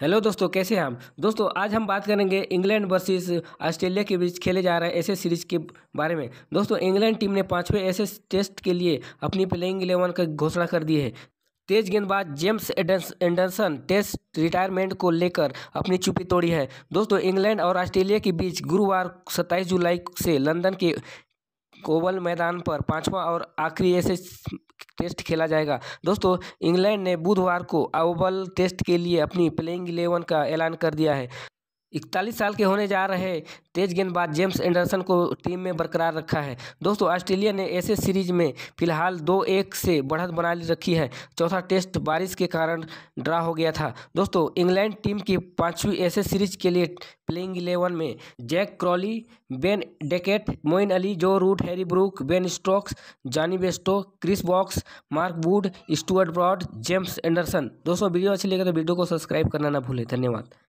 hello दोस्तों कैसे हैं हम दोस्तों आज हम बात करेंगे इंग्लैंड वर्सेस ऑस्ट्रेलिया के बीच खेले जा रहे ऐसे सीरीज के बारे में दोस्तों इंग्लैंड टीम ने पांचवें ऐसे टेस्ट के लिए अपनी प्लेइंग इलेवन का घोषणा कर दी है तेज गेंदबाज जेम्स एंडरसन टेस्ट रिटायरमेंट को लेकर अपनी चुप्पी तोड़ी है दोस्तों इंग्लैंड और ऑस्ट्रेलिया के बीच गुरुवार सत्ताईस जुलाई से लंदन के कोवल मैदान पर पांचवा और आखिरी ऐसे टेस्ट खेला जाएगा दोस्तों इंग्लैंड ने बुधवार को अव्वल टेस्ट के लिए अपनी प्लेइंग इलेवन का ऐलान कर दिया है इकतालीस साल के होने जा रहे तेज गेंदबाज जेम्स एंडरसन को टीम में बरकरार रखा है दोस्तों ऑस्ट्रेलिया ने ऐसे सीरीज में फिलहाल दो एक से बढ़त बना रखी है चौथा टेस्ट बारिश के कारण ड्रा हो गया था दोस्तों इंग्लैंड टीम की पांचवी ऐसे सीरीज के लिए प्लेइंग इलेवन में Jack Crawley Ben Duckett Moeen Ali Joe Root Harry Brook Ben Stokes Jonny Bairstow Chris Woakes Mark Wood Stuart Broad James Anderson दोस्तों वीडियो अच्छी लगे तो वीडियो को सब्सक्राइब करना ना भूलें धन्यवाद